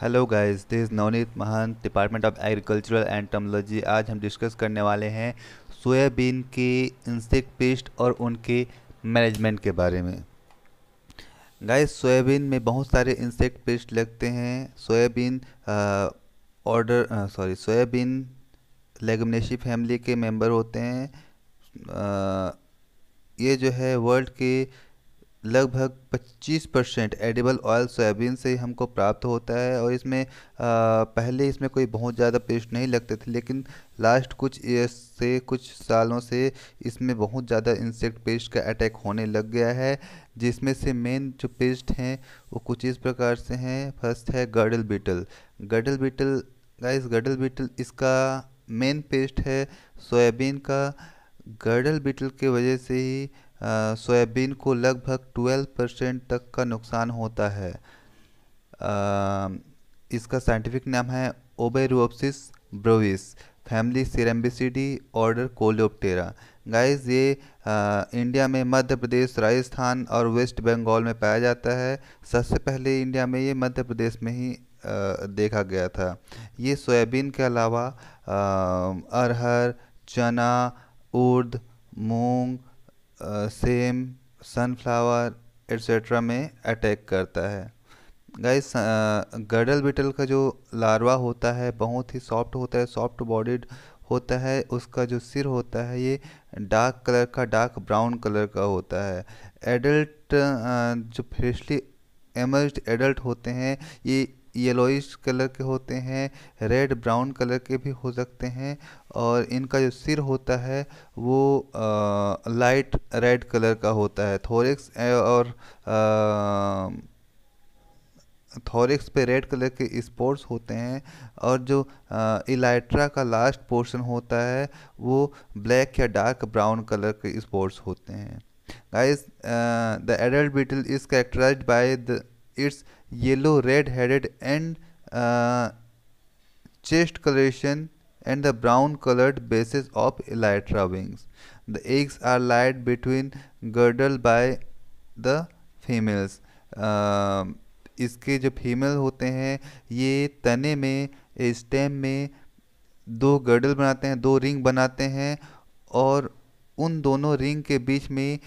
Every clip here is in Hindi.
Hello guys this Navneet Mahant department of agricultural and entomology आज हम डिस्कस करने वाले हैं सोयाबीन के इंसेक्ट पेस्ट और उनके मैनेजमेंट के बारे में गाइस सोयाबीन में बहुत सारे इंसेक्ट पेस्ट लगते हैं soybean order sorry soybean leguminosae family के मेंबर होते हैं आ, ये जो है वर्ल्ड के लगभग 25 परसेंट एडिबल ऑयल सोयाबीन से हमको प्राप्त होता है और इसमें आ, पहले इसमें कोई बहुत ज़्यादा पेस्ट नहीं लगते थे लेकिन लास्ट कुछ ईयर्स से कुछ सालों से इसमें बहुत ज़्यादा इंसेक्ट पेस्ट का अटैक होने लग गया है जिसमें से मेन जो पेस्ट हैं वो कुछ इस प्रकार से हैं फर्स्ट है girdle beetle girdle beetle guys girdle beetle इसका मेन पेस्ट है सोयाबीन का गर्डल बीटल के वजह से ही सोयाबीन को लगभग 12 परसेंट तक का नुकसान होता है इसका साइंटिफिक नाम है Obereopsis brevis family Cerambycidae order Coleoptera guys ये आ, इंडिया में मध्य प्रदेश राजस्थान और वेस्ट बंगाल में पाया जाता है सबसे पहले इंडिया में ये मध्य प्रदेश में ही आ, देखा गया था ये सोयाबीन के अलावा अरहर चना उर्द मूंग सेम सनफ्लावर एट्सेट्रा में अटैक करता है गाइस गर्डल बिटल का जो लार्वा होता है बहुत ही सॉफ्ट होता है सॉफ्ट बॉडीड होता है उसका जो सिर होता है ये डार्क कलर का डार्क ब्राउन कलर का होता है एडल्ट जो फ्रेशली एमर्ज एडल्ट होते हैं ये येलोइश कलर के होते हैं रेड ब्राउन कलर के भी हो सकते हैं और इनका जो सिर होता है वो आ, लाइट रेड कलर का होता है थोरिक्स और आ, थॉरिक्स पे रेड कलर के स्पोर्ट्स होते हैं और जो इलाइट्रा का लास्ट पोर्शन होता है वो ब्लैक या डार्क ब्राउन कलर के स्पोर्ट्स होते हैं guys the adult beetle is characterize by the its yellow red headed and chest colouration and the brown coloured basis of elytra wings the eggs are light between girdle by the females इसके जो फीमेल होते हैं ये तने में स्टेम में दो गर्डल बनाते हैं दो रिंग बनाते हैं और उन दोनों रिंग के बीच में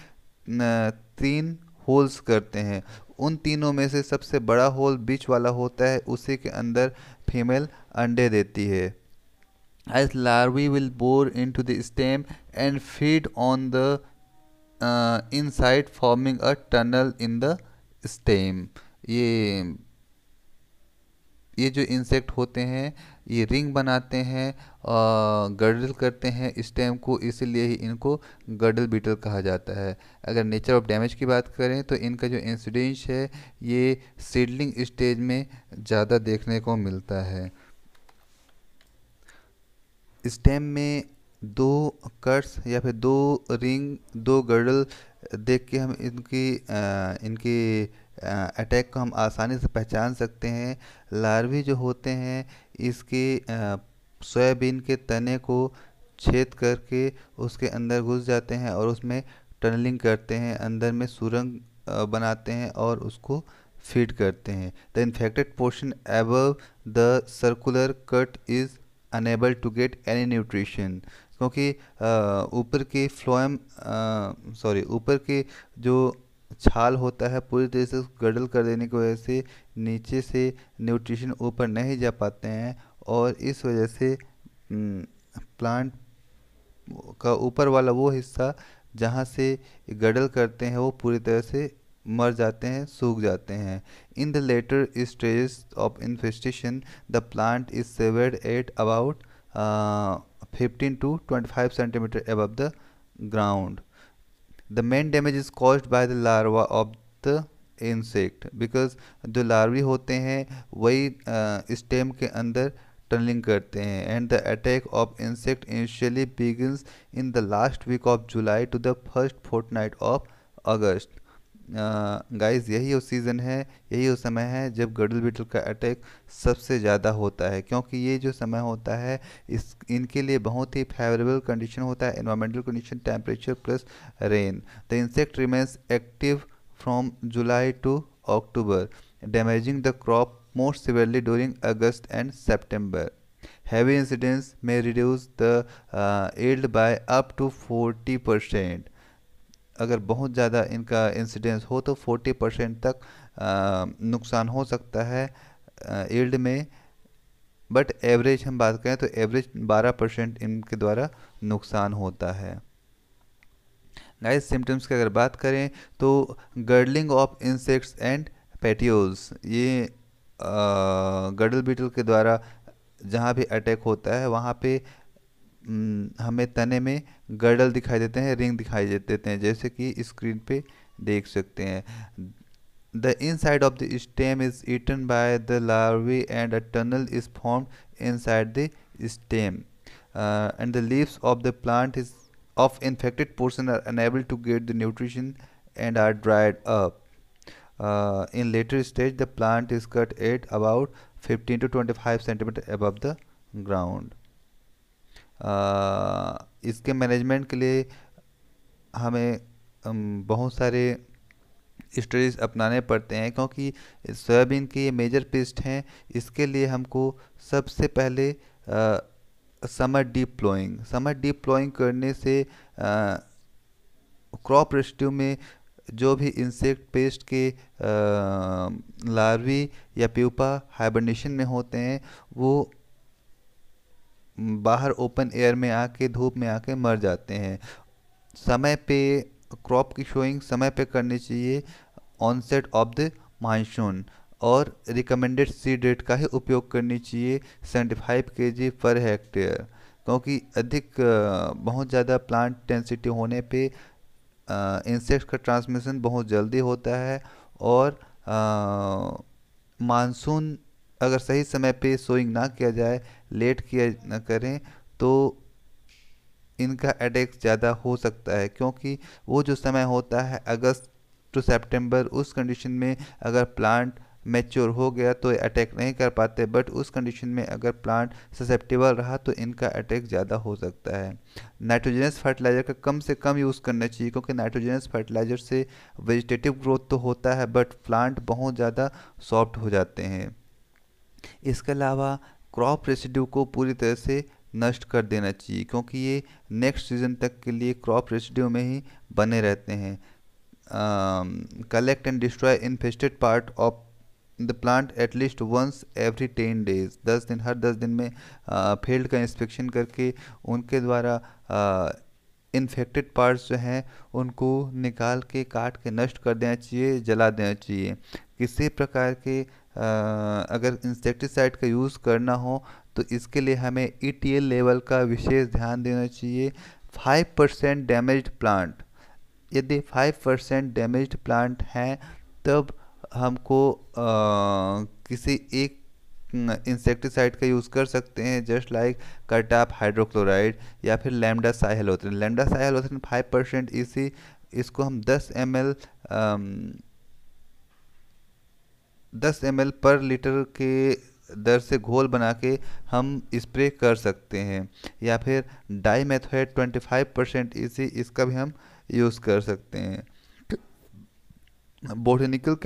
तीन होल्स करते हैं उन तीनों में से सबसे बड़ा होल बीच वाला होता है उसी के अंदर फीमेल अंडे देती है as larvae will bore into the stem and feed on the inside forming a tunnel in the stem ये ये जो इंसेक्ट होते हैं ये रिंग बनाते हैं गर्डल करते हैं स्टेम को इसीलिए ही इनको गर्डल बीटल कहा जाता है अगर नेचर ऑफ डैमेज की बात करें तो इनका जो इंसिडेंस है ये सीडलिंग स्टेज में ज़्यादा देखने को मिलता है स्टेम में दो कट्स या फिर दो रिंग दो गर्डल देख के हम इनकी आ, इनकी अटैक को हम आसानी से पहचान सकते हैं लार्वी जो होते हैं इसके सोयाबीन के तने को छेद करके उसके अंदर घुस जाते हैं और उसमें टनलिंग करते हैं अंदर में सुरंग बनाते हैं और उसको फीड करते हैं the infected portion above the circular cut is unable to get any nutrition क्योंकि ऊपर के फ्लोएम सॉरी ऊपर के जो छाल होता है पूरी तरह से गडल कर देने की वजह से नीचे से न्यूट्रिशन ऊपर नहीं जा पाते हैं और इस वजह से प्लांट का ऊपर वाला वो हिस्सा जहाँ से गडल करते हैं वो पूरी तरह से मर जाते हैं सूख जाते हैं in the later stage of infestation the plant is severed at about fifteen to twenty five centimetre above the ground The main damage is caused by the larva of the insect because जो लार्वी होते हैं वही स्टेम के अंदर टनलिंग करते हैं and the attack of insect initially begins in the last week of July to the first fortnight of August guys यही वो सीज़न है यही वो समय है जब गडल बीटल का अटैक सबसे ज़्यादा होता है क्योंकि ये जो समय होता है इस इनके लिए बहुत ही फेवरेबल कंडीशन होता है environmental condition temperature plus rain the insect remains active from July to October damaging the crop most severely during August and September heavy incidence may reduce the yield by up to forty percent अगर बहुत ज़्यादा इनका इंसिडेंस हो तो 40 परसेंट तक नुकसान हो सकता है एल्ड में बट एवरेज हम बात करें तो एवरेज 12 परसेंट इनके द्वारा नुकसान होता है गाइस सिम्टम्स की अगर बात करें तो girdling of insects and petioles ये गर्डल बीटल के द्वारा जहाँ भी अटैक होता है वहाँ पे हम्म, हमें तने में गर्डल दिखाई देते हैं रिंग दिखाई देते हैं जैसे कि स्क्रीन पे देख सकते हैं the inside of the stem is eaten by the larvae and a tunnel is form inside the stem and the leaves of the plant is of infected portion are unable to get the nutrition and are dried up in later stage the plant is cut at about fifteen to twenty five centimetre above the ground इसके मैनेजमेंट के लिए हमें बहुत सारे स्टडीज अपनाने पड़ते हैं क्योंकि सोयाबीन की ये मेजर पेस्ट हैं इसके लिए हमको सबसे पहले आ, summer deep ploughing summer deep ploughing करने से क्रॉप रेस्ट्यू में जो भी इंसेक्ट पेस्ट के लार्वी या प्यूपा हाइबरनेशन में होते हैं वो बाहर ओपन एयर में आके धूप में आके मर जाते हैं समय पे क्रॉप की शोइंग समय पे करनी चाहिए ऑनसेट ऑफ द मानसून और रिकमेंडेड सीड रेट का ही उपयोग करनी चाहिए सेवेंटी फाइव के जी पर हेक्टेयर क्योंकि अधिक बहुत ज़्यादा प्लांट डेंसिटी होने पे इंसेक्ट का ट्रांसमिशन बहुत जल्दी होता है और मानसून अगर सही समय पे सोइंग ना किया जाए लेट किया ना करें तो इनका अटैक ज़्यादा हो सकता है क्योंकि वो जो समय होता है अगस्त टू सितंबर उस कंडीशन में अगर प्लांट मैच्योर हो गया तो अटैक नहीं कर पाते बट उस कंडीशन में अगर प्लांट ससेप्टेबल रहा तो इनका अटैक ज़्यादा हो सकता है नाइट्रोजनस फर्टिलाइज़र का कम से कम यूज़ करना चाहिए क्योंकि नाइट्रोजनस फर्टिलाइज़र से वेजिटेटिव ग्रोथ तो होता है बट प्लांट बहुत ज़्यादा सॉफ्ट हो जाते हैं इसके अलावा क्रॉप रेसिड्यू को पूरी तरह से नष्ट कर देना चाहिए क्योंकि ये नेक्स्ट सीज़न तक के लिए क्रॉप रेसिड्यू में ही बने रहते हैं collect and destroy infested part of the plant at least once every ten days दस दिन हर दस दिन में फील्ड का इंस्पेक्शन करके उनके द्वारा इन्फेक्टेड पार्ट्स जो हैं उनको निकाल के काट के नष्ट कर देना चाहिए जला देना चाहिए किसी प्रकार के अगर इंसेक्टिसाइड का यूज़ करना हो तो इसके लिए हमें ई e लेवल का विशेष ध्यान देना चाहिए फाइव परसेंट डैमेज प्लांट यदि फाइव परसेंट डैमेज प्लांट हैं तब हमको आ, किसी एक इंसेक्टिसाइड का यूज़ कर सकते हैं जस्ट लाइक करटाप हाइड्रोक्लोराइड या फिर लेमडा साहल होते हैं लेमडा साहल होते हैं फाइव परसेंट इसी इसको हम दस एम एल दस एम पर लीटर के दर से घोल बना के हम स्प्रे कर सकते हैं या फिर डाई मेथड फाइव परसेंट इसी इसका भी हम यूज़ कर सकते हैं बोटनिकल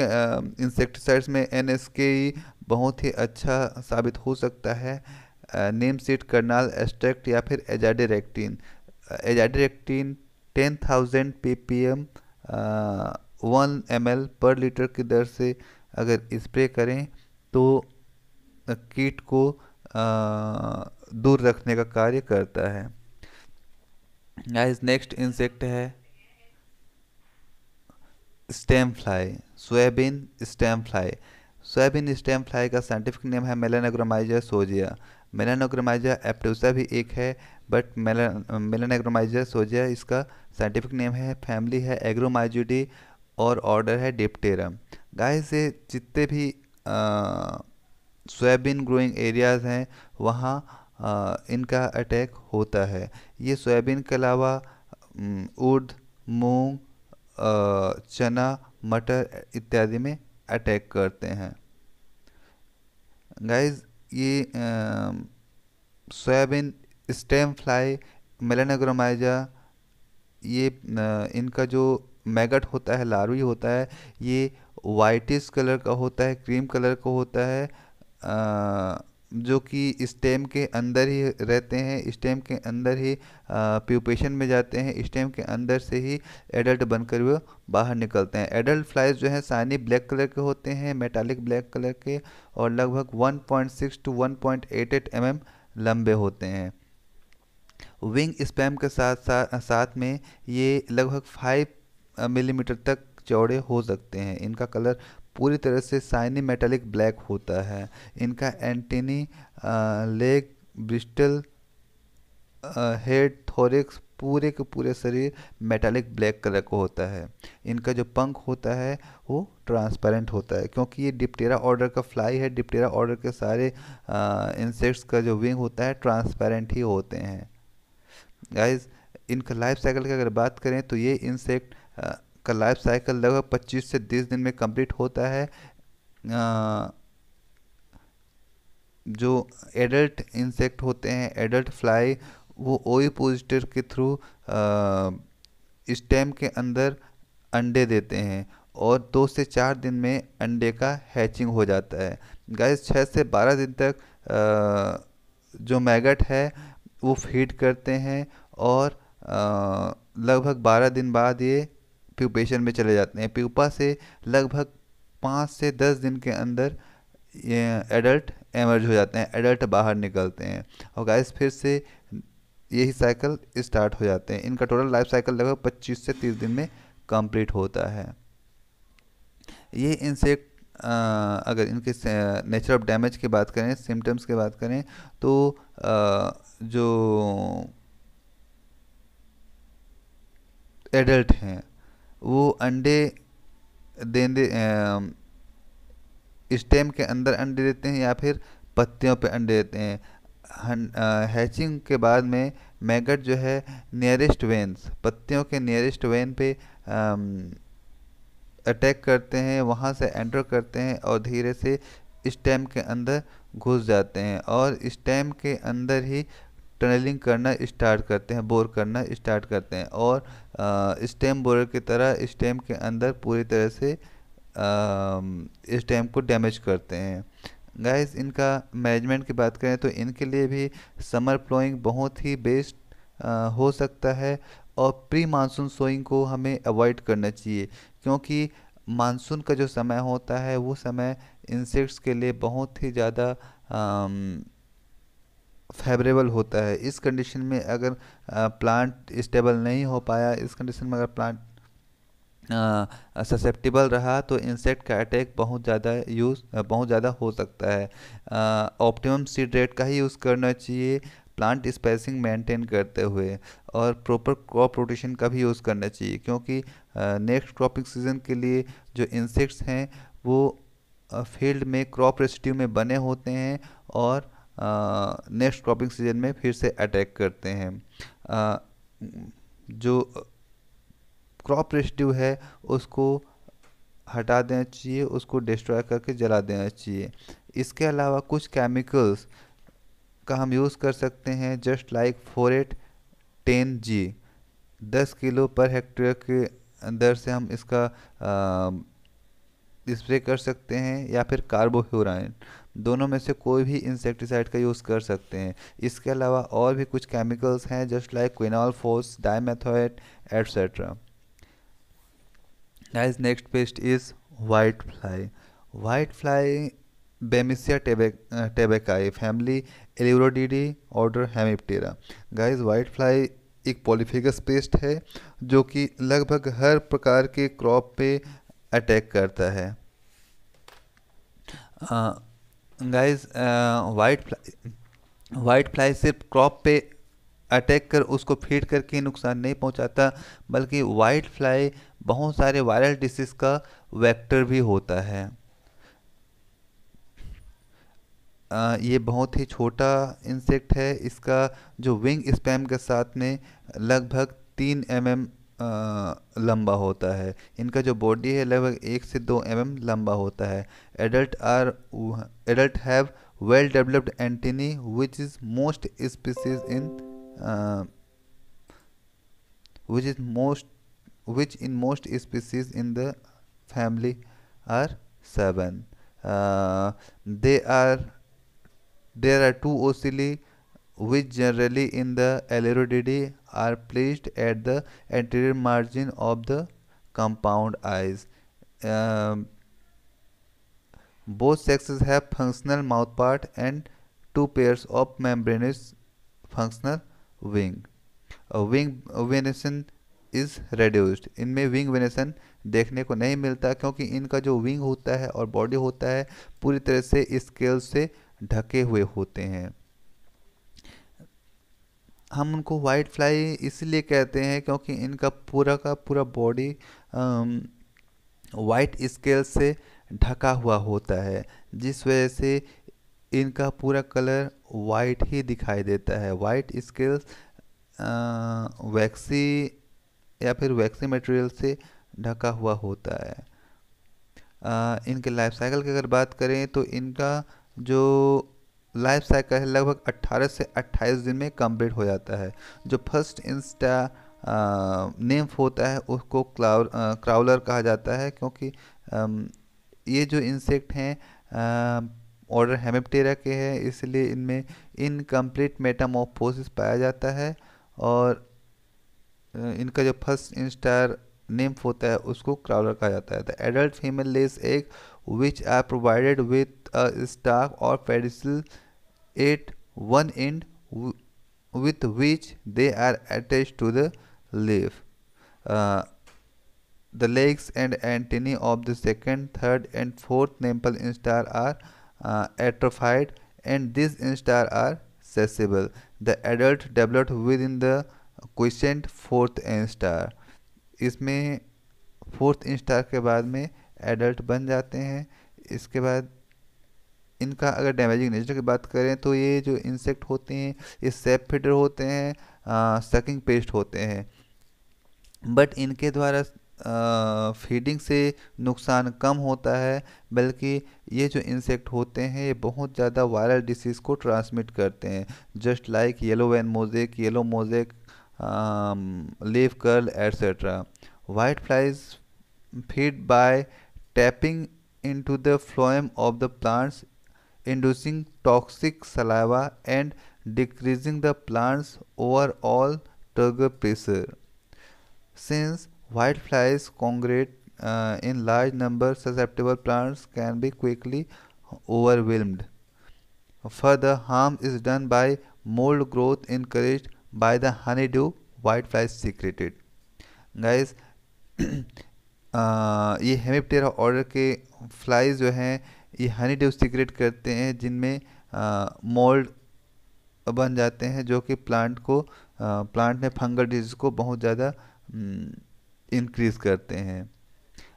इंसेक्टिसाइड्स uh, में एन एस के बहुत ही अच्छा साबित हो सकता है नेम सीट करनाल एस्ट्रैक्ट या फिर azadirachtin azadirachtin ten thousand P P M one M L per litre की दर से अगर स्प्रे करें तो कीट को दूर रखने का कार्य करता है गाइस नेक्स्ट इंसेक्ट है stem fly soybean stem fly soybean stem fly का साइंटिफिक नेम है मेलानोग्रामाइजा सोजिया मेलानोग्रामाइजा एप्टोसा भी एक है बट मेला मेलानोग्रामाइजा सोजिया इसका साइंटिफिक नेम है फैमिली है एग्रोमाइजुडी और ऑर्डर है डिप्टेरम गाय से जितने भी सोयाबीन ग्रोइंग एरियाज़ हैं वहाँ इनका अटैक होता है ये सोयाबीन के अलावा उर्द मूंग चना मटर इत्यादि में अटैक करते हैं गाइस ये सोयाबीन स्टेम फ्लाई मेलानोग्रोमाइजा ये आ, इनका जो मैगट होता है लारवी होता है ये वाइटिस कलर का होता है क्रीम कलर का होता है आ, जो कि स्टेम के अंदर ही रहते हैं स्टेम के अंदर ही प्यूपेशन में जाते हैं स्टेम के अंदर से ही एडल्ट बनकर वो बाहर निकलते हैं एडल्ट फ्लाइज जो हैं सानी ब्लैक कलर के होते हैं मेटालिक ब्लैक कलर के और लगभग 1.6 टू 1.88 एमएम लंबे होते हैं विंग स्पैम के साथ साथ साथ में ये लगभग 5 मिलीमीटर तक चौड़े हो सकते हैं इनका कलर पूरी तरह से साइनी मेटालिक ब्लैक होता है इनका antennae leg bristle head thorax पूरे के पूरे शरीर मेटालिक ब्लैक कलर का होता है इनका जो पंख होता है वो ट्रांसपेरेंट होता है क्योंकि ये डिप्टेरा ऑर्डर का फ्लाई है डिप्टेरा ऑर्डर के सारे इंसेक्ट्स का जो विंग होता है ट्रांसपेरेंट ही होते हैं गाइस इनका लाइफ साइकिल की अगर बात करें तो ये इंसेक्ट का लाइफ साइकिल लगभग 25 से 30 दिन में कंप्लीट होता है आ, जो एडल्ट इंसेक्ट होते हैं एडल्ट फ्लाई वो ओई पोजिटर के थ्रू स्टेम के अंदर अंडे देते हैं और दो से चार दिन में अंडे का हैचिंग हो जाता है गैस छः से बारह दिन तक आ, जो मैगट है वो फीड करते हैं और लगभग बारह दिन बाद ये प्यूपेशन में चले जाते हैं प्यूपा से लगभग पाँच से दस दिन के अंदर एडल्ट एमर्ज हो जाते हैं एडल्ट बाहर निकलते हैं और गाइस फिर से यही साइकिल स्टार्ट हो जाते हैं इनका टोटल लाइफ साइकिल लगभग पच्चीस से तीस दिन में कंप्लीट होता है ये इंसेक्ट अगर इनके नेचर ऑफ डैमेज की बात करें सिम्टम्स की बात करें तो आ, जो एडल्ट हैं वो अंडे देने स्टेम के अंदर अंडे देते हैं या फिर पत्तियों पे अंडे देते हैं हैचिंग के बाद में मैगट जो है नियरेस्ट वेन्स पत्तियों के नियरेस्ट वेन पे अटैक करते हैं वहाँ से एंटर करते हैं और धीरे से स्टेम के अंदर घुस जाते हैं और स्टेम के अंदर ही टनलिंग करना स्टार्ट करते हैं बोर करना स्टार्ट करते हैं और स्टेम बोरर की तरह स्टेम के अंदर पूरी तरह से स्टेम को डैमेज करते हैं गाइस इनका मैनेजमेंट की बात करें तो इनके लिए भी समर प्लोइंग बहुत ही बेस्ट हो सकता है और प्री मानसून सोइंग को हमें अवॉइड करना चाहिए क्योंकि मानसून का जो समय होता है वो समय इंसेक्ट्स के लिए बहुत ही ज़्यादा फेवरेबल होता है इस कंडीशन में अगर प्लांट स्टेबल नहीं हो पाया इस कंडीशन में अगर प्लांट ससेप्टिबल रहा तो इंसेक्ट का अटैक बहुत ज़्यादा यूज़ बहुत ज़्यादा हो सकता है ऑप्टिमम सीड रेट का ही यूज़ करना चाहिए प्लांट स्पेसिंग मेंटेन करते हुए और प्रॉपर क्रॉप रोटेशन का भी यूज़ करना चाहिए क्योंकि नेक्स्ट क्रॉपिंग सीजन के लिए जो इंसेक्ट्स हैं वो फील्ड में क्रॉप रेस्ट्यू में बने होते हैं और नेक्स्ट क्रॉपिंग सीजन में फिर से अटैक करते हैं जो क्रॉप रेस्टिव है उसको हटा देना चाहिए उसको डिस्ट्रॉय करके जला देना चाहिए इसके अलावा कुछ केमिकल्स का हम यूज़ कर सकते हैं just like phorate ten G दस किलो पर हेक्टेयर के अंदर से हम इसका स्प्रे कर सकते हैं या फिर कार्बोह्यूराइन दोनों में से कोई भी इंसेक्टिसाइड का यूज़ कर सकते हैं इसके अलावा और भी कुछ केमिकल्स हैं just like quinalphos dimethoate etcetera nice next pest is white fly white fly Bemisia tabaci family Aleyrodidae order Hemiptera guys white fly एक पॉलीफिगस पेस्ट है जो कि लगभग हर प्रकार के क्रॉप पे अटैक करता है uh, guys white white fly सिर्फ क्रॉप पे अटैक कर उसको फीड करके नुकसान नहीं पहुंचाता बल्कि वाइट फ्लाई बहुत सारे वायरल डिसीज का वेक्टर भी होता है आ, uh, ये बहुत ही छोटा इंसेक्ट है इसका जो विंग स्पैम के साथ में लगभग तीन एम mm लंबा होता है इनका जो बॉडी है लगभग एक से दो एम mm लंबा होता है adult are adult have well developed antennae which is most species in which is most which in most species in the family are seven they are there are two ocelli which generally in the LRODD are placed at the anterior margin of the compound eyes. Um, both sexes have functional mouthpart and two pairs of membranous functional wing. A wing venation is reduced इनमें विंग वेनेसन देखने को नहीं मिलता क्योंकि इनका जो विंग होता है और बॉडी होता है पूरी तरह से स्केल से ढके हुए होते हैं हम उनको वाइट फ्लाई इसलिए कहते हैं क्योंकि इनका पूरा का पूरा बॉडी वाइट स्केल से ढका हुआ होता है जिस वजह से इनका पूरा कलर वाइट ही दिखाई देता है वाइट स्केल्स वैक्सी या फिर वैक्सी मटेरियल से ढका हुआ होता है आ, इनके लाइफ साइकिल की अगर बात करें तो इनका जो लाइफ साइकिल है लगभग 18 से 28 दिन में कंप्लीट हो जाता है जो फर्स्ट इंस्टा नेम्फ होता है उसको क्लाउ क्राउलर कहा जाता है क्योंकि आ, ये जो इंसेक्ट हैं ऑर्डर हेमिप्टेरा के हैं इसलिए इनमें इनकम्प्लीट मेटामोफोसिस पाया जाता है और इनका जो फर्स्ट इंस्टार nymph होता है उसको क्राउलर कहा जाता है the adult female lays egg which are provided with a stalk और pedicel at with which they are attached to the leaf. Uh, the legs and antennae of the second, third and fourth nymphal instar are uh, atrophied and these instar are sessile. The adult developed within the quiescent fourth instar. इसमें फोर्थ इंस्टार के बाद में एडल्ट बन जाते हैं इसके बाद इनका अगर डैमेजिंग नेचर की बात करें तो ये जो इंसेक्ट होते हैं ये सेप फीडर होते हैं सकिंग पेस्ट होते हैं बट इनके द्वारा फीडिंग से नुकसान कम होता है बल्कि ये जो इंसेक्ट होते हैं ये बहुत ज़्यादा वायरल डिसीज़ को ट्रांसमिट करते हैं just like yellow vein mosaic yellow mosaic um, leaf curl etc whiteflies feed by tapping into the phloem of the plants inducing toxic saliva and decreasing the plant's overall turgor pressure since whiteflies congregate uh, in large numbers susceptible plants can be quickly overwhelmed further harm is done by mold growth encouraged by the honeydew whitefly secreted guys uh, ये हेमिप्टेरा ऑर्डर के फ्लाई जो हैं ये हनी डेव सीक्रेट करते हैं जिनमें मोल्ड uh, बन जाते हैं जो कि प्लांट को आ, uh, प्लांट में फंगल डिजीज को बहुत ज़्यादा इंक्रीज mm, करते हैं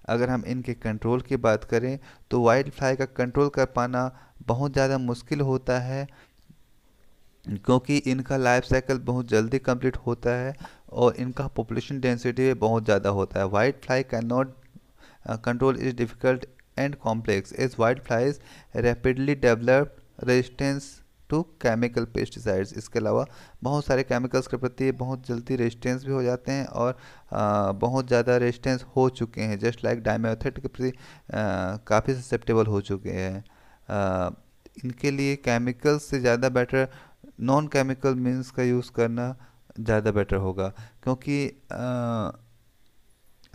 अगर हम इनके कंट्रोल की बात करें तो वाइल्ड फ्लाई का कंट्रोल कर पाना बहुत ज़्यादा मुश्किल होता है क्योंकि इनका लाइफ साइकिल बहुत जल्दी कंप्लीट होता है और इनका पॉपुलेशन डेंसिटी बहुत ज़्यादा होता है white fly can not control is difficult and complex is white flies rapidly develop resistance to chemical pesticides इसके अलावा बहुत सारे केमिकल्स के प्रति बहुत जल्दी रेजिस्टेंस भी हो जाते हैं और आ, uh, बहुत ज़्यादा रेजिस्टेंस हो चुके हैं जस्ट लाइक डायमेथेट के प्रति uh, काफ़ी ससेप्टेबल हो चुके हैं uh, इनके लिए केमिकल्स से ज़्यादा बेटर नॉन केमिकल मीन्स का यूज़ करना ज़्यादा बेटर होगा क्योंकि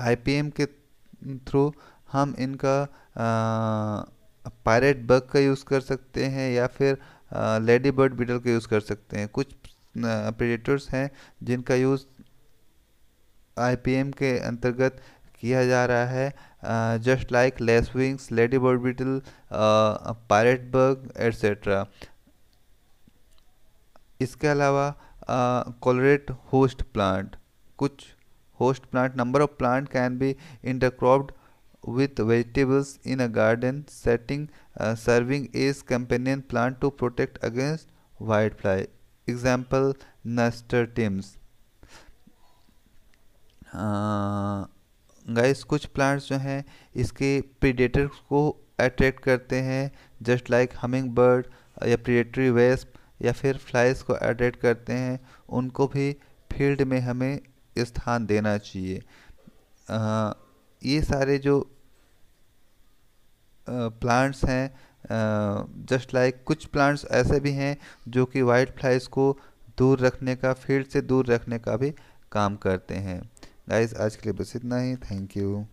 आईपीएम के थ्रू हम इनका पायरेट बग का यूज़ कर सकते हैं या फिर लेडी बर्ड बीटल का यूज़ कर सकते हैं कुछ प्रेडेटर्स हैं जिनका यूज़ आईपीएम के अंतर्गत किया जा रहा है just like lace wings lady bird beetle pirate bug etcetera इसके अलावा कॉलरेट होस्ट प्लांट कुछ host plant number of plant can be intercropped with vegetables in a garden setting serving as companion plant to protect against white fly example nasturtiums guys कुछ प्लांट्स जो हैं इसके प्रीडेटर्स को अट्रैक्ट करते हैं जस्ट लाइक हमिंग बर्ड या प्रीडेटरी वेस्प या फिर फ्लाइज को एडेड करते हैं उनको भी फील्ड में हमें स्थान देना चाहिए आ, ये सारे जो आ, प्लांट्स हैं जस्ट लाइक कुछ प्लांट्स ऐसे भी हैं जो कि वाइट फ्लाइज को दूर रखने का फील्ड से दूर रखने का भी काम करते हैं गाइस आज के लिए बस इतना ही थैंक यू